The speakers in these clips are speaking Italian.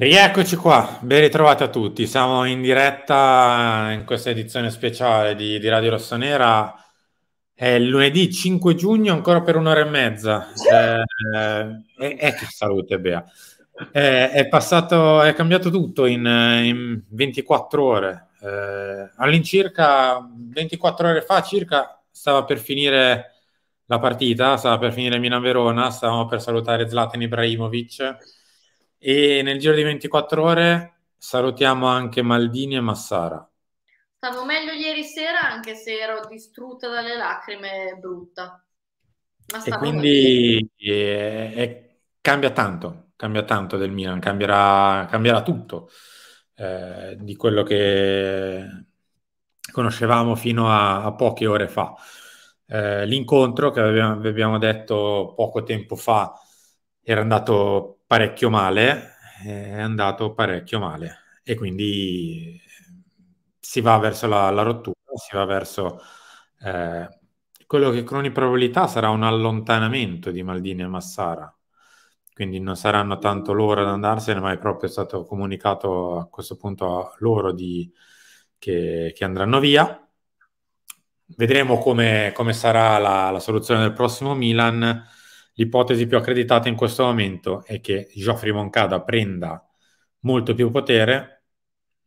Rieccoci qua, ben ritrovati a tutti. Siamo in diretta in questa edizione speciale di, di Radio Rossonera. È lunedì 5 giugno, ancora per un'ora e mezza. Eh, eh, eh salute, Bea. Eh, è passato, è cambiato tutto in, in 24 ore. Eh, all'incirca 24 ore fa, circa, stava per finire la partita, stava per finire Milan-Verona, stavamo per salutare Zlatan Ibrahimovic e nel giro di 24 ore salutiamo anche Maldini e Massara. Stavo meglio ieri sera, anche se ero distrutta dalle lacrime, brutta. e quindi è, è, cambia tanto, cambia tanto del Milan, cambierà, cambierà tutto eh, di quello che conoscevamo fino a, a poche ore fa. Eh, l'incontro che abbiamo, abbiamo detto poco tempo fa era andato parecchio male, è andato parecchio male e quindi eh, si va verso la, la rottura, si va verso eh, quello che con ogni probabilità sarà un allontanamento di Maldini e Massara, quindi non saranno tanto loro ad andarsene, ma è proprio stato comunicato a questo punto a loro di, che, che, andranno via. Vedremo come, come sarà la, la soluzione del prossimo Milan L'ipotesi più accreditata in questo momento è che Geoffrey Moncada prenda molto più potere,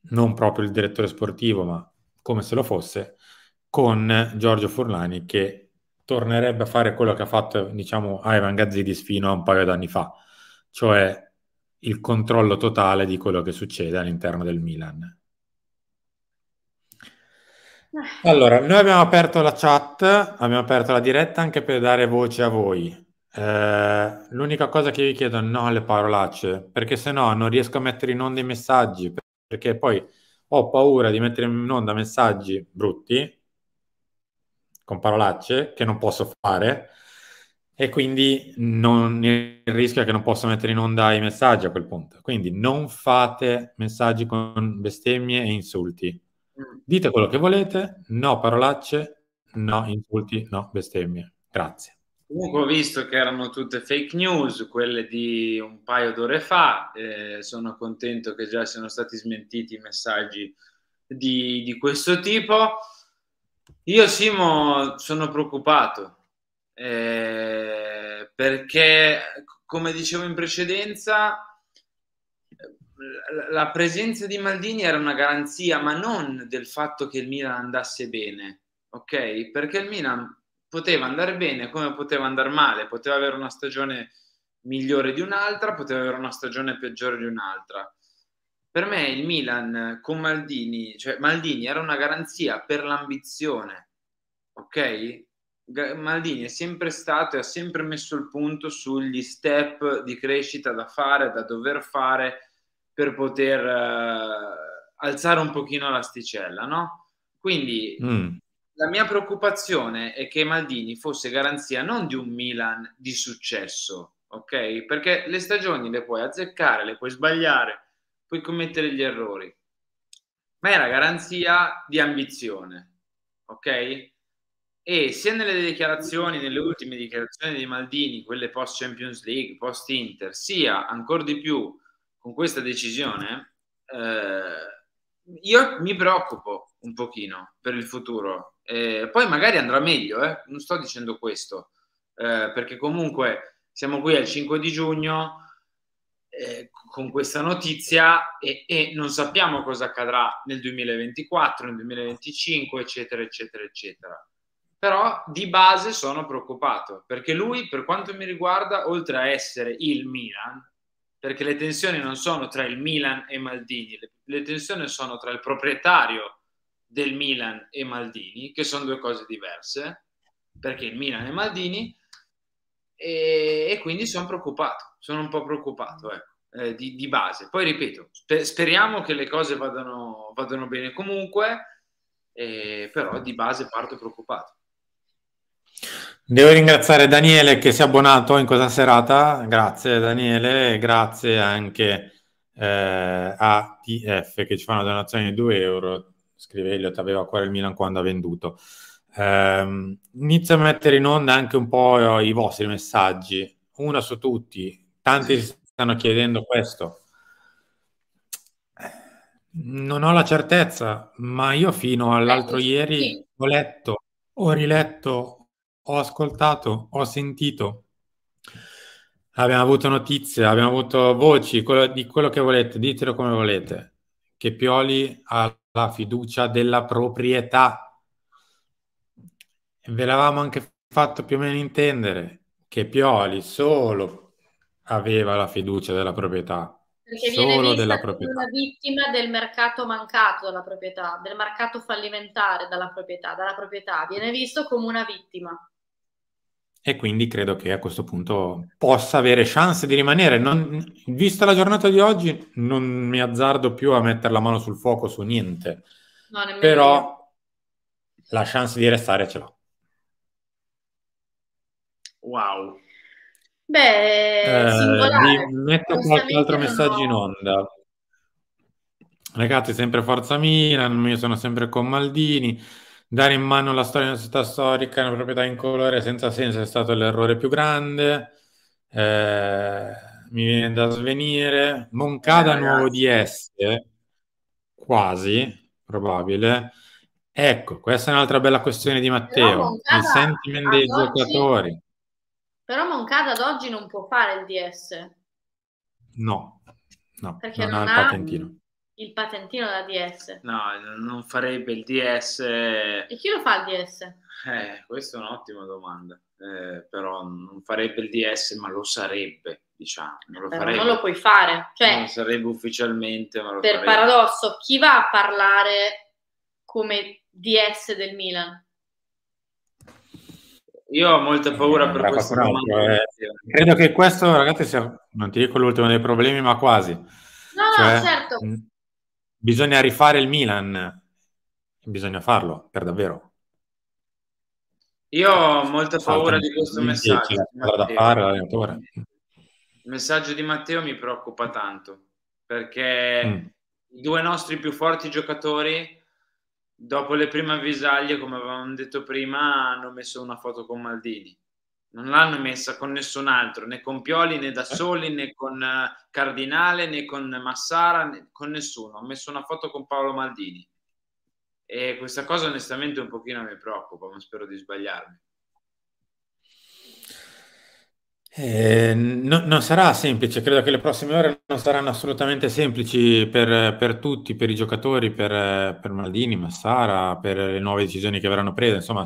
non proprio il direttore sportivo, ma come se lo fosse, con Giorgio Furlani che tornerebbe a fare quello che ha fatto, diciamo, Ivan Gazzidis fino a un paio d'anni fa, cioè il controllo totale di quello che succede all'interno del Milan. Allora, noi abbiamo aperto la chat, abbiamo aperto la diretta anche per dare voce a voi. Eh, l'unica cosa che vi chiedo, no alle parolacce, perché se no non riesco a mettere in onda i messaggi, perché poi ho paura di mettere in onda messaggi brutti, con parolacce, che non posso fare, e quindi non, il rischio è che non posso mettere in onda i messaggi a quel punto. Quindi non fate messaggi con bestemmie e insulti. Mm. Dite quello che volete, no parolacce, no insulti, no bestemmie. Grazie. Comunque ho visto che erano tutte fake news, quelle di un paio d'ore fa, eh, sono contento che già siano stati smentiti i messaggi di, di questo tipo. Io Simo sono preoccupato eh, perché, come dicevo in precedenza, la presenza di Maldini era una garanzia, ma non del fatto che il Milan andasse bene, ok? Perché il Milan poteva andare bene come poteva andare male, poteva avere una stagione migliore di un'altra, poteva avere una stagione peggiore di un'altra. Per me il Milan con Maldini, cioè Maldini era una garanzia per l'ambizione, ok? Maldini è sempre stato e ha sempre messo il punto sugli step di crescita da fare, da dover fare per poter eh, alzare un pochino l'asticella, no? Quindi mm la mia preoccupazione è che Maldini fosse garanzia non di un Milan di successo, ok? Perché le stagioni le puoi azzeccare, le puoi sbagliare, puoi commettere gli errori, ma era garanzia di ambizione, ok? E sia nelle dichiarazioni, nelle ultime dichiarazioni di Maldini, quelle post Champions League, post Inter, sia ancora di più con questa decisione, eh, io mi preoccupo un pochino per il futuro. Eh, poi magari andrà meglio, eh? non sto dicendo questo, eh, perché comunque siamo qui al 5 di giugno eh, con questa notizia e, e, non sappiamo cosa accadrà nel 2024, nel 2025, eccetera, eccetera, eccetera. Però di base sono preoccupato, perché lui, per quanto mi riguarda, oltre a essere il Milan, perché le tensioni non sono tra il Milan e Maldini, le, le tensioni sono tra il proprietario del Milan e Maldini, che sono due cose diverse, perché il Milan e Maldini, e, e quindi sono preoccupato, sono un po' preoccupato ecco, eh, di, di, base. Poi ripeto, sper- speriamo che le cose vadano, vadano bene comunque, eh, però di base parto preoccupato. Devo ringraziare Daniele che si è abbonato in questa serata, grazie Daniele, grazie anche eh, a TF che ci fa una donazione di 2 euro scrive Elliot, aveva a cuore il Milan quando ha venduto. Um, inizio a mettere in onda anche un po' i vostri messaggi, una su tutti, tanti stanno chiedendo questo. Non ho la certezza, ma io fino all'altro ieri ho letto, ho riletto, ho ascoltato, ho sentito. Abbiamo avuto notizie, abbiamo avuto voci quello, di quello che volete, ditelo come volete che Pioli ha la fiducia della proprietà. Ve l'avevamo anche fatto più o meno intendere che Pioli solo aveva la fiducia della proprietà. Perché solo della proprietà. una vittima del mercato mancato dalla proprietà, del mercato fallimentare dalla proprietà, dalla proprietà. Viene visto come una vittima e quindi credo che a questo punto possa avere chance di rimanere. Non, vista la giornata di oggi, non mi azzardo più a mettere la mano sul fuoco su niente, no, però io. la chance di restare ce l'ho. Wow. Beh, eh, Vi metto qualche altro messaggio no. in onda. Ragazzi, sempre Forza Milan, io sono sempre con Maldini. Dare in mano la storia di una società storica, una proprietà in colore senza senso è stato l'errore più grande. Eh, mi viene da svenire. Moncada eh, nuovo DS, quasi probabile. Ecco, questa è un'altra bella questione di Matteo. Il sentiment dei giocatori. Oggi, però Moncada ad oggi non può fare il DS. No, no, Perché non, non ha il patentino il patentino da DS. No, non farebbe il DS. E chi lo fa il DS? Eh, questa è un'ottima domanda. Eh, però non farebbe il DS, ma lo sarebbe, diciamo. Non lo, eh, farebbe, non lo puoi fare. Cioè, non sarebbe ufficialmente, ma lo Per farebbe. paradosso, chi va a parlare come DS del Milan? Io ho molta eh, paura eh, per questo. Eh, credo che questo, ragazzi, sia, non ti dico l'ultimo dei problemi, ma quasi. No, cioè, no, certo. Mm. Bisogna rifare il Milan, bisogna farlo per davvero. Io ho molta paura di questo messaggio. Di fare, il messaggio di Matteo mi preoccupa tanto perché mm. i due nostri più forti giocatori, dopo le prime avvisaglie, come avevamo detto prima, hanno messo una foto con Maldini non l'hanno messa con nessun altro, né con Pioli, né da eh. Soli, né con eh, Cardinale, né con Massara, né con nessuno. Ho messo una foto con Paolo Maldini. E questa cosa onestamente un pochino mi preoccupa, ma spero di sbagliarmi. Eh, no, non sarà semplice, credo che le prossime ore non saranno assolutamente semplici per, per tutti, per i giocatori, per, per Maldini, Massara, per le nuove decisioni che verranno prese. Insomma,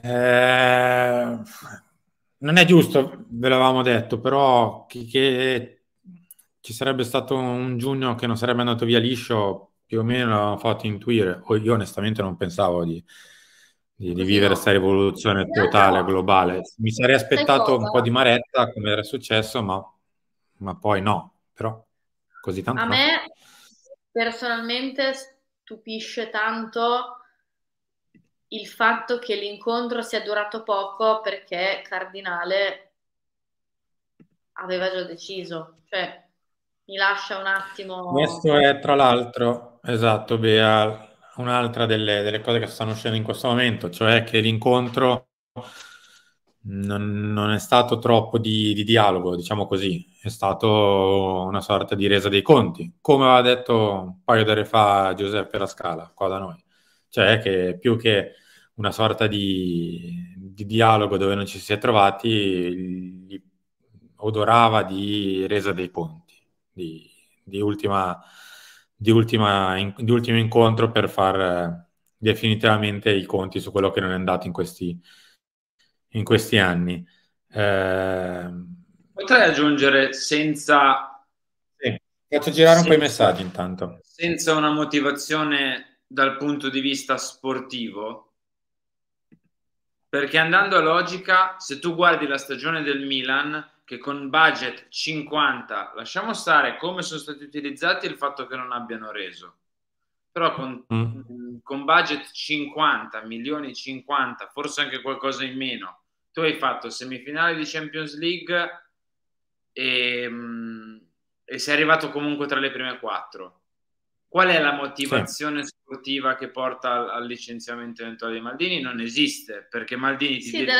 eh, non è giusto, ve l'avevamo detto, però che, che, ci sarebbe stato un giugno che non sarebbe andato via liscio, più o meno l'avevamo fatto intuire, o io onestamente non pensavo di, di, di vivere questa rivoluzione totale, globale. Mi sarei aspettato un po' di maretta, come era successo, ma, ma poi no, però così tanto. A me personalmente stupisce tanto il fatto che l'incontro sia durato poco perché Cardinale aveva già deciso, cioè mi lascia un attimo... Questo è tra l'altro, esatto Bea, un'altra delle, delle cose che stanno uscendo in questo momento, cioè che l'incontro non, non è stato troppo di, di, dialogo, diciamo così, è stato una sorta di resa dei conti, come aveva detto un paio d'ore fa Giuseppe La Scala, qua da noi cioè che più che una sorta di, di dialogo dove non ci si è trovati, odorava di resa dei ponti, di, di, ultima, di, ultima, in, di ultimo incontro per far eh, definitivamente i conti su quello che non è andato in questi, in questi anni. Eh... Potrei aggiungere senza... faccio girare un po' i messaggi intanto. Senza una motivazione dal punto di vista sportivo, perché andando a logica, se tu guardi la stagione del Milan, che con budget 50, lasciamo stare come sono stati utilizzati e il fatto che non abbiano reso, però con, mm. con budget 50, milioni 50, forse anche qualcosa in meno, tu hai fatto semifinale di Champions League e, mm, e sei arrivato comunque tra le prime quattro Qual è la motivazione sì. sportiva che porta al, al licenziamento eventuale di Maldini? Non esiste, perché Maldini ti, sì, dà,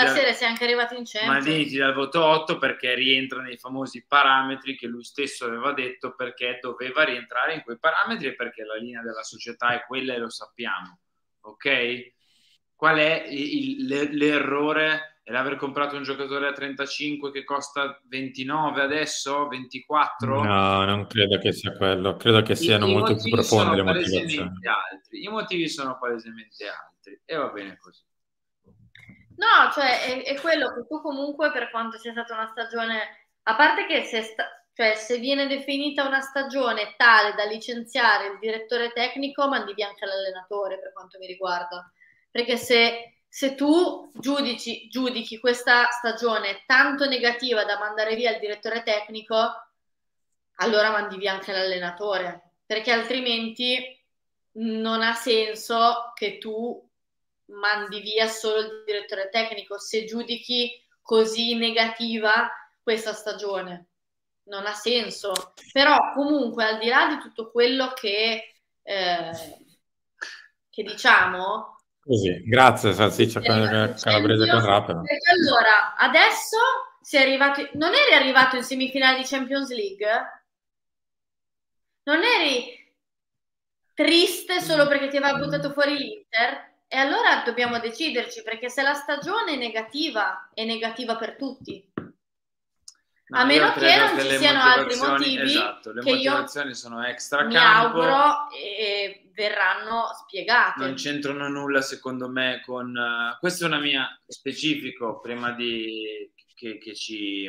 Maldini ti dà il voto 8 perché rientra nei famosi parametri che lui stesso aveva detto perché doveva rientrare in quei parametri e perché la linea della società è quella e lo sappiamo. Ok? Qual è il, l'errore? e l'aver comprato un giocatore a 35 che costa 29 adesso, 24? No, non credo che sia quello, credo che siano I, molto più profonde le motivazioni. Altri. I motivi sono palesemente altri e va bene così. No, cioè è, è, quello che tu comunque per quanto sia stata una stagione, a parte che se, sta, cioè, se viene definita una stagione tale da licenziare il direttore tecnico, mandi via anche l'allenatore per quanto mi riguarda, perché se se tu giudici, giudichi questa stagione tanto negativa da mandare via il direttore tecnico, allora mandi via anche l'allenatore, perché altrimenti non ha senso che tu mandi via solo il direttore tecnico se giudichi così negativa questa stagione. Non ha senso. Però comunque al di là di tutto quello che, eh, che diciamo, Così, grazie salsiccia eh, calabrese con rapera. allora, adesso sei arrivato, non eri arrivato in semifinale di Champions League? Non eri triste solo perché ti aveva buttato fuori l'Inter? E allora dobbiamo deciderci perché se la stagione è negativa, è negativa per tutti. No, a meno che non ci siano altri motivi esatto, le motivazioni sono extra mi auguro e verranno spiegate. Non c'entrano nulla secondo me con... Uh, questa è una mia specifico prima di che, che ci...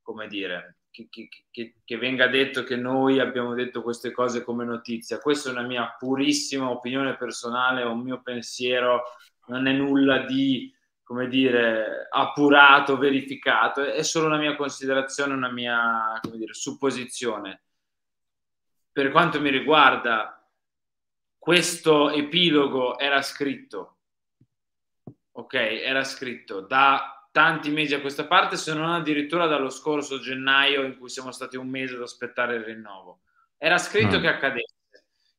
come dire... Che, che, che, venga detto che noi abbiamo detto queste cose come notizia. Questa è una mia purissima opinione personale, un mio pensiero, non è nulla di come dire, appurato, verificato, è solo una mia considerazione, una mia come dire, supposizione. Per quanto mi riguarda, questo epilogo era scritto, ok, era scritto da tanti mesi a questa parte, se non addirittura dallo scorso gennaio in cui siamo stati un mese ad aspettare il rinnovo. Era scritto mm. che accadesse.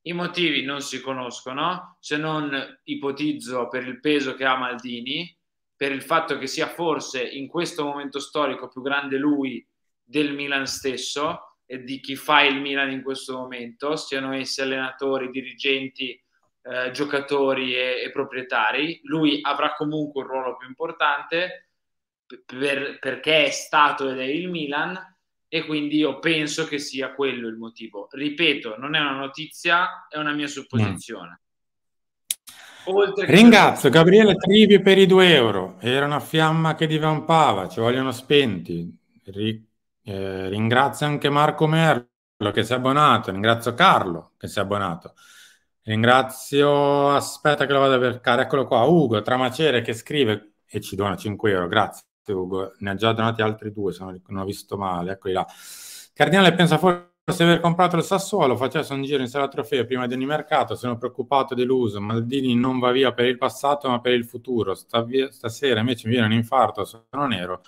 I motivi non si conoscono, se non ipotizzo per il peso che ha Maldini, per il fatto che sia forse in questo momento storico più grande lui del Milan stesso e di chi fa il Milan in questo momento, siano essi allenatori, dirigenti, eh, giocatori e, e, proprietari. Lui avrà comunque un ruolo più importante per, perché è stato ed è il Milan e quindi io penso che sia quello il motivo. Ripeto, non è una notizia, è una mia supposizione. Mm. Ringrazio Gabriele Trivi per i 2 euro. Era una fiamma che divampava, ci vogliono spenti. Ri, eh, ringrazio anche Marco Merlo che si è abbonato. Ringrazio Carlo che si è abbonato. Ringrazio, aspetta che lo vado a cercare, eccolo qua, Ugo Tramacere che scrive e ci dona 5 euro. Grazie Ugo, ne ha già donati altri due, se non ho visto male, eccoli là. Cardinale pensa forse se aver comprato il Sassuolo facesse un giro in sala trofeo prima di ogni mercato, sono preoccupato e deluso. Maldini non va via per il passato ma per il futuro. Via, stasera invece mi viene un infarto, sono nero.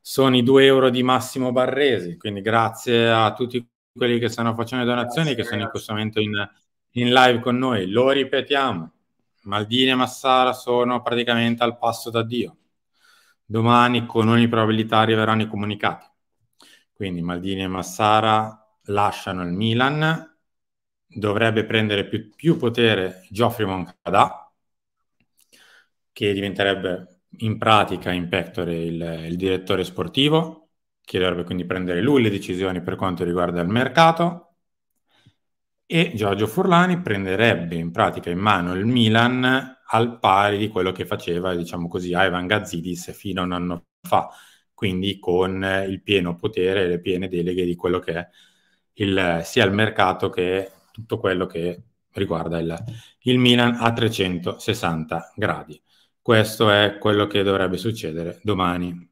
Sono i 2 euro di Massimo Barresi, quindi grazie a tutti quelli che stanno facendo donazioni grazie, che sono in questo momento in, in live con noi. Lo ripetiamo, Maldini e Massara sono praticamente al passo da Dio. Domani con ogni probabilità arriveranno i comunicati. Quindi Maldini e Massara lasciano il Milan, dovrebbe prendere più, più potere Geoffrey Moncada, che diventerebbe in pratica in pectore il, il direttore sportivo, che dovrebbe quindi prendere lui le decisioni per quanto riguarda il mercato, e Giorgio Furlani prenderebbe in pratica in mano il Milan al pari di quello che faceva, diciamo così, Ivan Gazzidis fino a un anno fa, quindi con il pieno potere e le piene deleghe di quello che è il, sia il mercato che tutto quello che riguarda il, il Milan a 360 gradi. Questo è quello che dovrebbe succedere domani.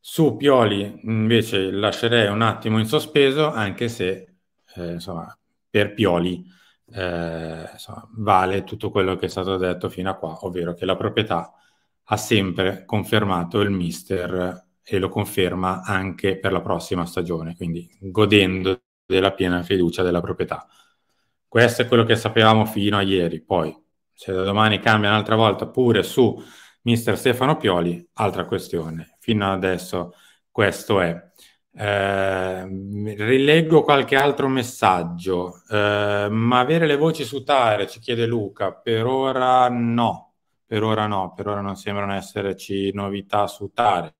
Su Pioli invece lascerei un attimo in sospeso, anche se eh, insomma, per Pioli eh, insomma, vale tutto quello che è stato detto fino a qua, ovvero che la proprietà ha sempre confermato il mister e lo conferma anche per la prossima stagione, quindi godendo della piena fiducia della proprietà. Questo è quello che sapevamo fino a ieri, poi se da domani cambia un'altra volta pure su mister Stefano Pioli, altra questione. Fino adesso questo è. Eh, rileggo qualche altro messaggio, eh, ma avere le voci su Tare, ci chiede Luca, per ora no, per ora no, per ora non sembrano esserci novità su Tare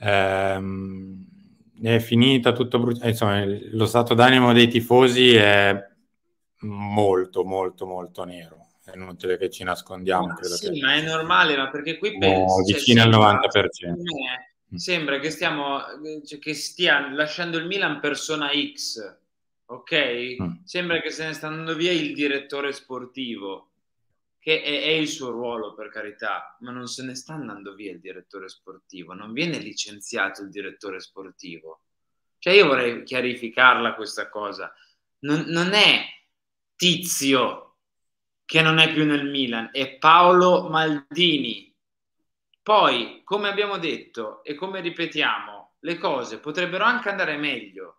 ehm, è finita tutto brutto. Eh, insomma, lo stato d'animo dei tifosi è molto, molto, molto nero. È inutile che ci nascondiamo. Ma sì, che... ma è normale, ma perché qui penso... vicino al 90%. Cioè, mm. Sembra che, stiamo, cioè, che stia lasciando il Milan persona X, ok? Mm. Sembra che se ne sta andando via il direttore sportivo che è, è, il suo ruolo per carità, ma non se ne sta andando via il direttore sportivo, non viene licenziato il direttore sportivo. Cioè io vorrei chiarificarla questa cosa, non, non è Tizio che non è più nel Milan, è Paolo Maldini. Poi, come abbiamo detto e come ripetiamo, le cose potrebbero anche andare meglio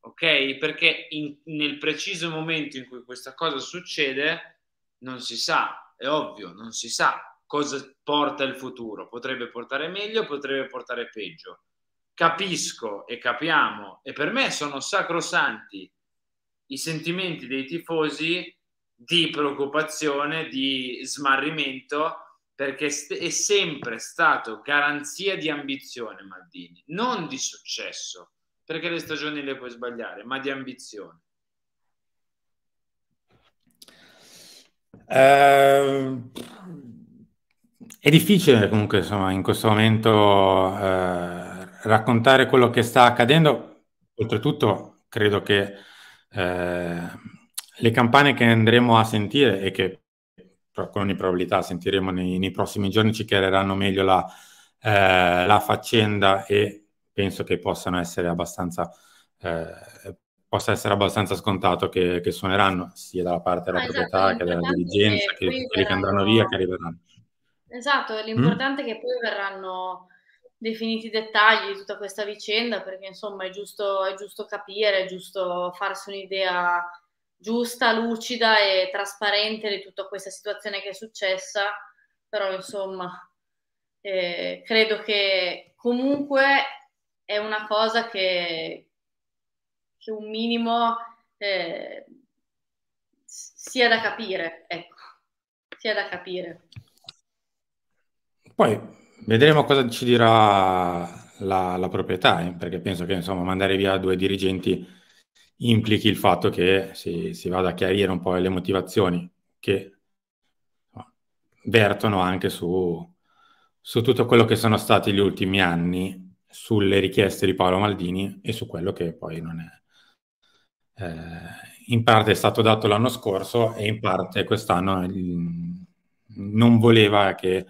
ok? Perché in, nel preciso momento in cui questa cosa succede, non si sa, è ovvio, non si sa cosa porta il futuro. Potrebbe portare meglio, potrebbe portare peggio. Capisco e capiamo, e per me sono sacrosanti i sentimenti dei tifosi di preoccupazione, di smarrimento, perché è sempre stato garanzia di ambizione Maldini, non di successo, perché le stagioni le puoi sbagliare, ma di ambizione. Eh, è difficile comunque insomma, in questo momento eh, raccontare quello che sta accadendo. Oltretutto credo che eh, le campane che andremo a sentire e che con ogni probabilità sentiremo nei, nei prossimi giorni ci chiariranno meglio la, eh, la faccenda e penso che possano essere abbastanza eh, possa essere abbastanza scontato che, che suoneranno sia dalla parte della ah, esatto, proprietà esatto, che della dirigenza, che, che quelli che andranno via, che arriveranno. Esatto, mm? l'importante mm? è che poi verranno definiti i dettagli di tutta questa vicenda, perché insomma è giusto, è giusto capire, è giusto farsi un'idea giusta, lucida e trasparente di tutta questa situazione che è successa, però insomma eh, credo che comunque è una cosa che, che un minimo eh, sia da capire, ecco, sia da capire. Poi vedremo cosa ci dirà la, la proprietà, eh, perché penso che insomma, mandare via due dirigenti implichi il fatto che si, si vada a chiarire un po' le motivazioni che vertono anche su, su tutto quello che sono stati gli ultimi anni sulle richieste di Paolo Maldini e su quello che poi non è, eh, in parte è stato dato l'anno scorso e in parte quest'anno non voleva che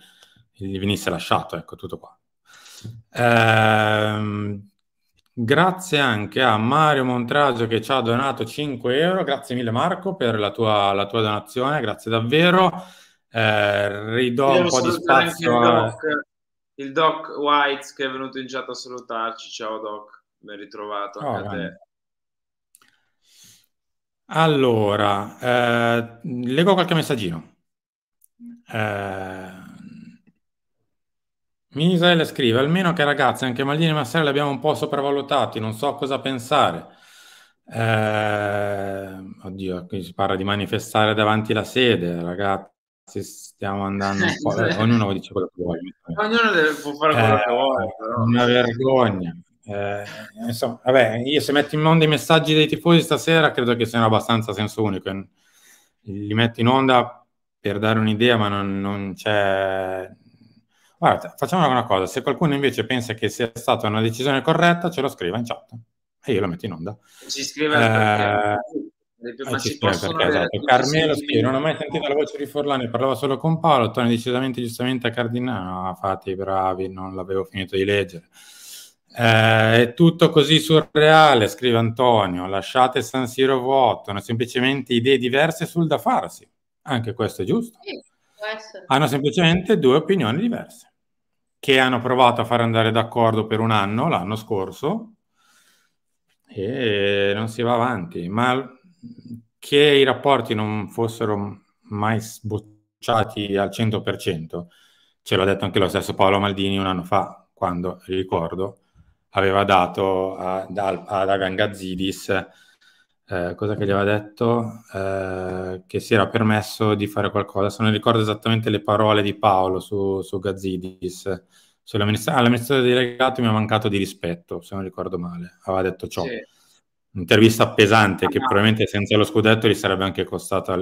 gli venisse lasciato, ecco tutto qua. Eh, grazie anche a Mario Montragio che ci ha donato 5 euro, grazie mille Marco per la tua, la tua donazione, grazie davvero. Eh, ridò Devo un po' di spazio a... il, doc, il doc Whites che è venuto in chat a salutarci, ciao doc, ben ritrovato oh, anche a oh, te. Allora, eh, leggo qualche messaggino. Eh, Misael scrive, almeno che ragazzi, anche Maldini e Massari li abbiamo un po' sopravvalutati, non so cosa pensare. Eh, oddio, qui si parla di manifestare davanti la sede, ragazzi, stiamo andando un po'... Eh, ognuno dice quello che vuole. Ognuno deve, può fare quello eh, che vuole. Però. Una vergogna. Eh, insomma, vabbè, io se metto in onda i messaggi dei tifosi stasera credo che siano abbastanza senso unico. Li metto in onda per dare un'idea, ma non, non c'è. Guarda, facciamo una cosa: se qualcuno invece pensa che sia stata una decisione corretta, ce lo scriva in chat e io lo metto in onda. Si scrive eh, perché, ma ci scrive perché esatto. Eh, eh, Carmelo scrive: Non ho mai sentito la voce di Forlani, parlava solo con Paolo. Tony decisamente giustamente a Cardinale. No, fate i bravi, non l'avevo finito di leggere. Eh, è tutto così surreale, scrive Antonio. Lasciate San Siro vuoto, hanno semplicemente idee diverse sul da farsi. Anche questo è giusto. Sì, hanno semplicemente due opinioni diverse che hanno provato a far andare d'accordo per un anno l'anno scorso e non si va avanti. Ma che i rapporti non fossero mai sbocciati al 100%, ce l'ha detto anche lo stesso Paolo Maldini un anno fa, quando ricordo aveva dato a, ad Agangazzidis, eh, cosa che gli aveva detto? Eh, che si era permesso di fare qualcosa. Se non ricordo esattamente le parole di Paolo su, su Gazzidis, all'amministratore delegato mi ha mancato di rispetto, se non ricordo male, aveva detto ciò. Sì. Intervista pesante che ah. probabilmente senza lo scudetto gli sarebbe anche costata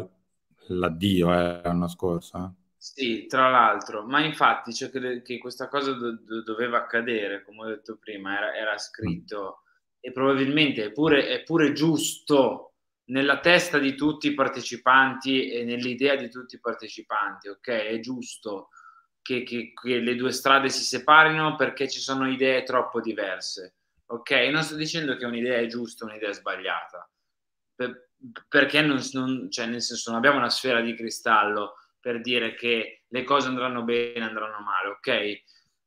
l'addio eh, l'anno scorso. Eh. Sì, tra l'altro, ma infatti cioè, che, che questa cosa do, do, doveva accadere, come ho detto prima, era, era scritto e probabilmente è pure, è pure giusto nella testa di tutti i partecipanti e nell'idea di tutti i partecipanti, ok? È giusto che, che, che, le due strade si separino perché ci sono idee troppo diverse, ok? Non sto dicendo che un'idea è giusta, un'idea è sbagliata, per, perché non, non, cioè nel senso non abbiamo una sfera di cristallo per dire che le cose andranno bene, andranno male, ok?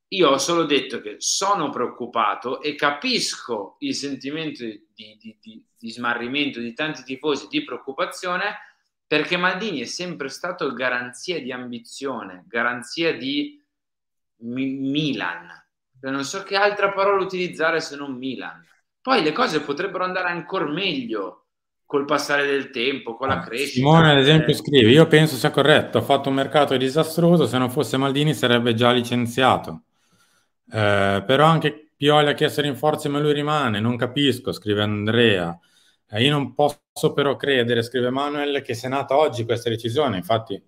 Io ho solo detto che sono preoccupato e capisco il sentimento di, di, di, di smarrimento di tanti tifosi, di preoccupazione, perché Maldini è sempre stato garanzia di ambizione, garanzia di mi- Milan. Cioè, non so che altra parola utilizzare se non Milan. Poi le cose potrebbero andare ancora meglio col passare del tempo, con la ah, crescita. Simone, ad esempio, eh. scrive: Io penso sia corretto. Ha fatto un mercato disastroso. Se non fosse Maldini, sarebbe già licenziato. Eh, però anche Pioli ha chiesto rinforzi, ma lui rimane. Non capisco, scrive Andrea. Eh, io non posso però credere, scrive Manuel, che sia nata oggi questa decisione. Infatti,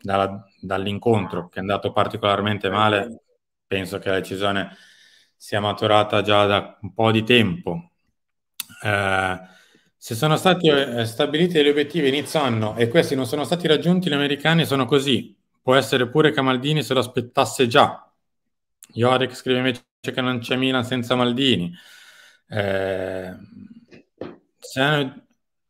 dalla, dall'incontro che è andato particolarmente male, penso che la decisione sia maturata già da un po' di tempo. Eh, se sono stati eh, stabiliti gli obiettivi inizio anno e questi non sono stati raggiunti, gli americani sono così. Può essere pure che Maldini se lo aspettasse già. Iorek scrive invece che non c'è Milan senza Maldini. Eh, se...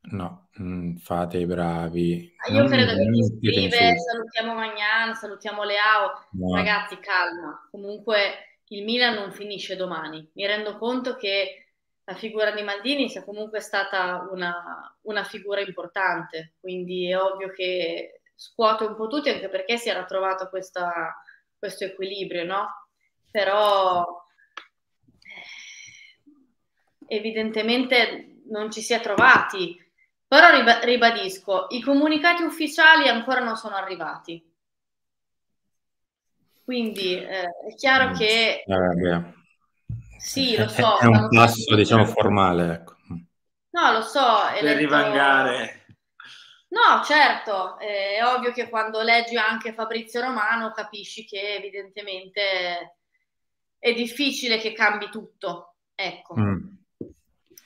No, mm, fate i bravi. io credo che chi scrive salutiamo Magnan, salutiamo Leao. No. Ragazzi, calma. Comunque il Milan non finisce domani. Mi rendo conto che la figura di Maldini sia comunque stata una, una figura importante, quindi è ovvio che scuote un po' tutti anche perché si era trovato questa, questo equilibrio, no? Però eh, evidentemente non ci si è trovati. Però ribadisco, i comunicati ufficiali ancora non sono arrivati. Quindi eh, è chiaro mm. che... Ah, sì, lo so. È un passo, so. diciamo, formale, ecco. No, lo so. Per letto... rivangare. No, certo, eh, è ovvio che quando leggi anche Fabrizio Romano capisci che evidentemente è difficile che cambi tutto, ecco. Mm.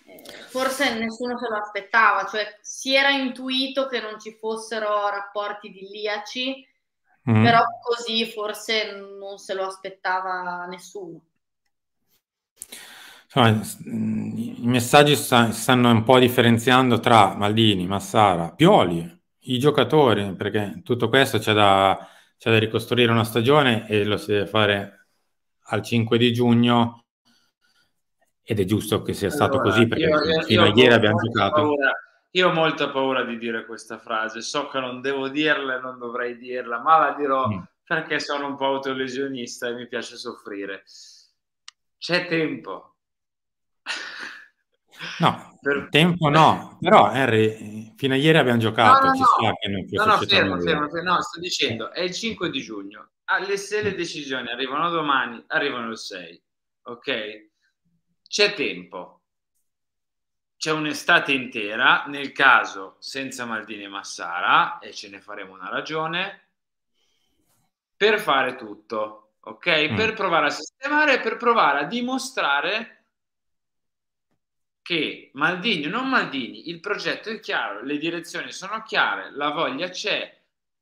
Eh, forse nessuno se lo aspettava, cioè si era intuito che non ci fossero rapporti idilliaci, mm. però così forse non se lo aspettava nessuno. Insomma, i messaggi sta, stanno un po' differenziando tra Maldini, Massara, Pioli, i giocatori, perché tutto questo c'è da, c'è da ricostruire una stagione e lo si deve fare al 5 di giugno ed è giusto che sia stato allora, così perché io, fino io a ieri abbiamo giocato. Paura, io ho molta paura di dire questa frase, so che non devo dirla e non dovrei dirla, ma la dirò mm. perché sono un po' autolesionista e mi piace soffrire. C'è tempo, No, per... tempo no, però Henry, fino a ieri abbiamo giocato, no, no, ci no. che non No, no, fermo, fermo, fermo, no, sto dicendo, è il 5 di giugno, alle ah, 6 le decisioni arrivano domani, arrivano il 6, ok? C'è tempo, c'è un'estate intera, nel caso senza Maldini e Massara, e ce ne faremo una ragione, per fare tutto, ok? Mm. Per provare a sistemare, per provare a dimostrare che Maldini o non Maldini, il progetto è chiaro, le direzioni sono chiare, la voglia c'è,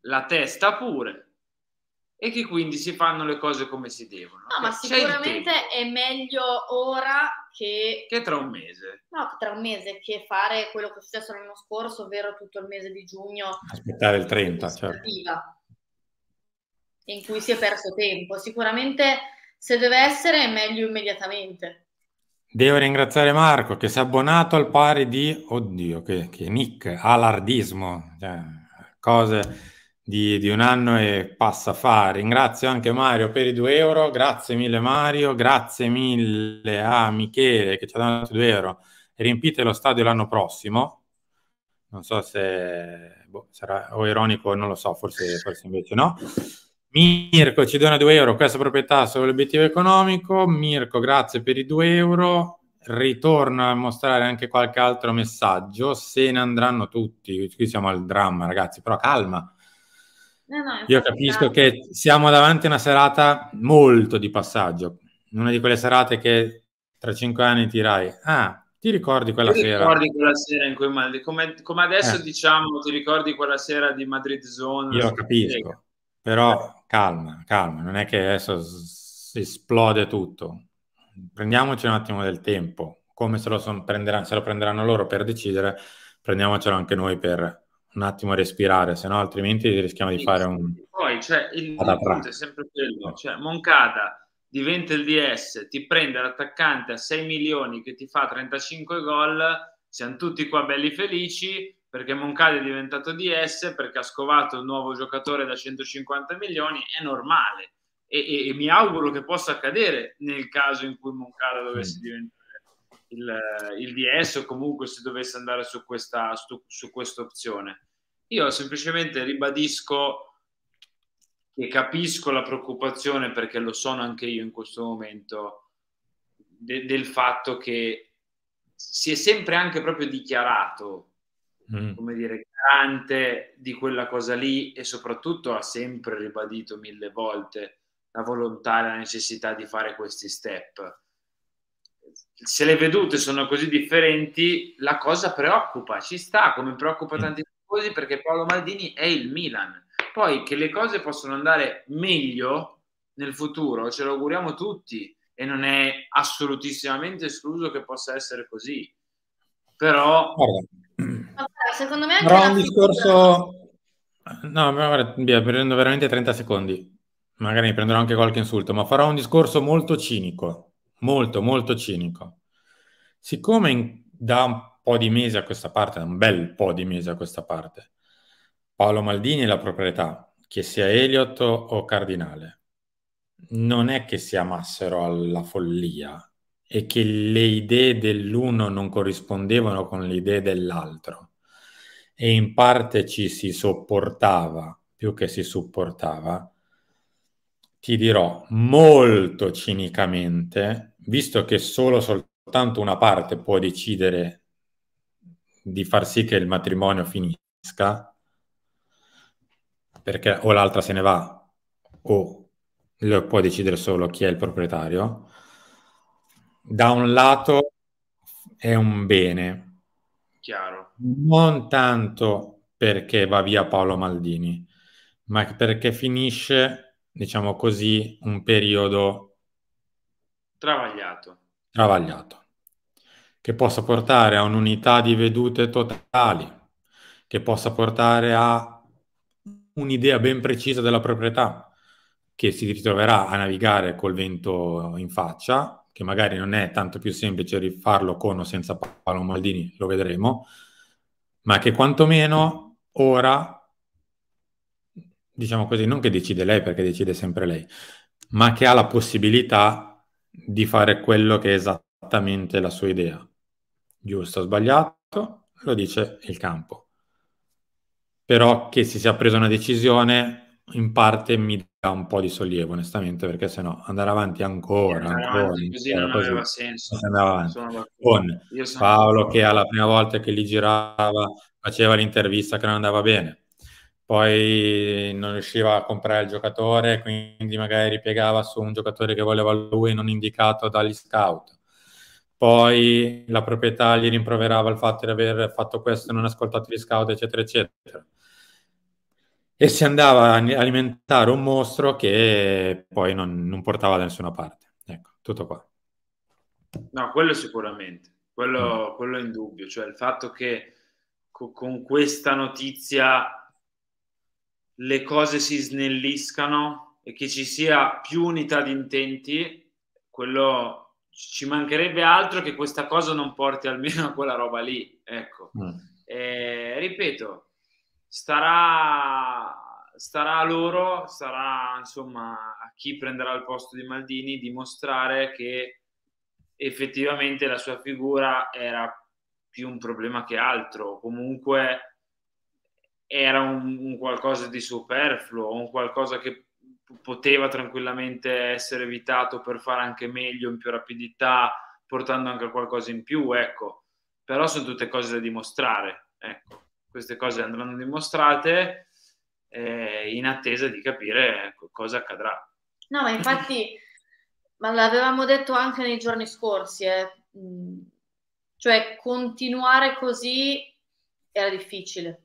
la testa pure, e che quindi si fanno le cose come si devono. No, ma sicuramente è meglio ora che... che tra un mese. No, tra un mese che fare quello che è successo l'anno scorso, ovvero tutto il mese di giugno. Aspettare il 30, certo. In cui si è perso tempo. Sicuramente se deve essere è meglio immediatamente. Devo ringraziare Marco che si è abbonato al pari di, oddio, che, che nick, alardismo, cioè, cose di, di, un anno e passa fa. Ringrazio anche Mario per i 2 euro, grazie mille Mario, grazie mille a Michele che ci ha dato 2 euro. Riempite lo stadio l'anno prossimo, non so se boh, sarà o ironico, non lo so, forse, forse invece no. Mirko ci dona 2 euro, questa proprietà ha solo l'obiettivo economico. Mirko, grazie per i 2 euro. Ritorno a mostrare anche qualche altro messaggio. Se ne andranno tutti, qui siamo al dramma, ragazzi, però calma. No, no, Io capisco che siamo davanti a una serata molto di passaggio, una di quelle serate che tra 5 anni tirai. Ah, ti ricordi quella ti sera? Ti ricordi quella sera in cui come, come adesso eh. diciamo, ti ricordi quella sera di Madrid Zone? Io capisco. Però eh. calma, calma, non è che adesso si esplode tutto. Prendiamoci un attimo del tempo, come se lo, son, prenderanno, se lo prenderanno loro per decidere, prendiamocelo anche noi per un attimo respirare, se no altrimenti rischiamo di fare un... Poi, cioè, il punto è sempre quello, cioè Moncada diventa il DS, ti prende l'attaccante a 6 milioni che ti fa 35 gol, siamo tutti qua belli felici, perché Moncada è diventato DS, perché ha scovato un nuovo giocatore da 150 milioni, è normale e, e, e mi auguro che possa accadere nel caso in cui Moncada dovesse mm. diventare il, il, DS o comunque si dovesse andare su questa, su, su questa opzione. Io semplicemente ribadisco che capisco la preoccupazione perché lo sono anche io in questo momento de, del fatto che si è sempre anche proprio dichiarato Mm. come dire, garante di quella cosa lì e soprattutto ha sempre ribadito mille volte la volontà e la necessità di fare questi step. Se le vedute sono così differenti, la cosa preoccupa, ci sta, come preoccupa mm. tanti tifosi perché Paolo Maldini è il Milan. Poi che le cose possono andare meglio nel futuro, ce lo auguriamo tutti e non è assolutissimamente escluso che possa essere così. Però Guarda, secondo me anche però un discorso no via, prendo veramente 30 secondi magari mi prenderò anche qualche insulto ma farò un discorso molto cinico molto molto cinico siccome in, da un po' di mesi a questa parte da un bel po' di mesi a questa parte Paolo Maldini e la proprietà che sia Elliot o Cardinale non è che si amassero alla follia e che le idee dell'uno non corrispondevano con le idee dell'altro e in parte ci si sopportava più che si supportava, ti dirò molto cinicamente, visto che solo soltanto una parte può decidere di far sì che il matrimonio finisca, perché o l'altra se ne va o lo può decidere solo chi è il proprietario, da un lato è un bene. Chiaro non tanto perché va via Paolo Maldini, ma perché finisce, diciamo così, un periodo travagliato. travagliato che possa portare a un'unità di vedute totali, che possa portare a un'idea ben precisa della proprietà, che si ritroverà a navigare col vento in faccia, che magari non è tanto più semplice rifarlo con o senza Paolo Maldini, lo vedremo, ma che quantomeno ora, diciamo così, non che decide lei perché decide sempre lei, ma che ha la possibilità di fare quello che è esattamente la sua idea. Giusto o sbagliato, lo dice il campo. Però che si sia presa una decisione in parte mi dà un po' di sollievo, onestamente, perché se no andare avanti ancora, ancora avanti, così non così, aveva senso. Con Paolo che alla prima volta che li girava faceva l'intervista che non andava bene, poi non riusciva a comprare il giocatore, quindi magari ripiegava su un giocatore che voleva lui non indicato dagli scout. Poi la proprietà gli rimproverava il fatto di aver fatto questo e non ascoltato gli scout, eccetera, eccetera e si andava a alimentare un mostro che poi non, non portava da nessuna parte. Ecco, tutto qua. No, quello sicuramente, quello, mm. quello è in dubbio, cioè il fatto che co- con questa notizia le cose si snelliscano e che ci sia più unità di intenti, quello ci mancherebbe altro che questa cosa non porti almeno a quella roba lì, ecco. Mm. E, eh, ripeto, starà, starà a loro, sarà insomma a chi prenderà il posto di Maldini dimostrare che effettivamente la sua figura era più un problema che altro, comunque era un, un qualcosa di superfluo, un qualcosa che poteva tranquillamente essere evitato per fare anche meglio, in più rapidità, portando anche qualcosa in più, ecco. Però sono tutte cose da dimostrare, ecco queste cose andranno dimostrate eh, in attesa di capire cosa accadrà. No, ma infatti, ma l'avevamo detto anche nei giorni scorsi, eh. Mm, cioè continuare così era difficile.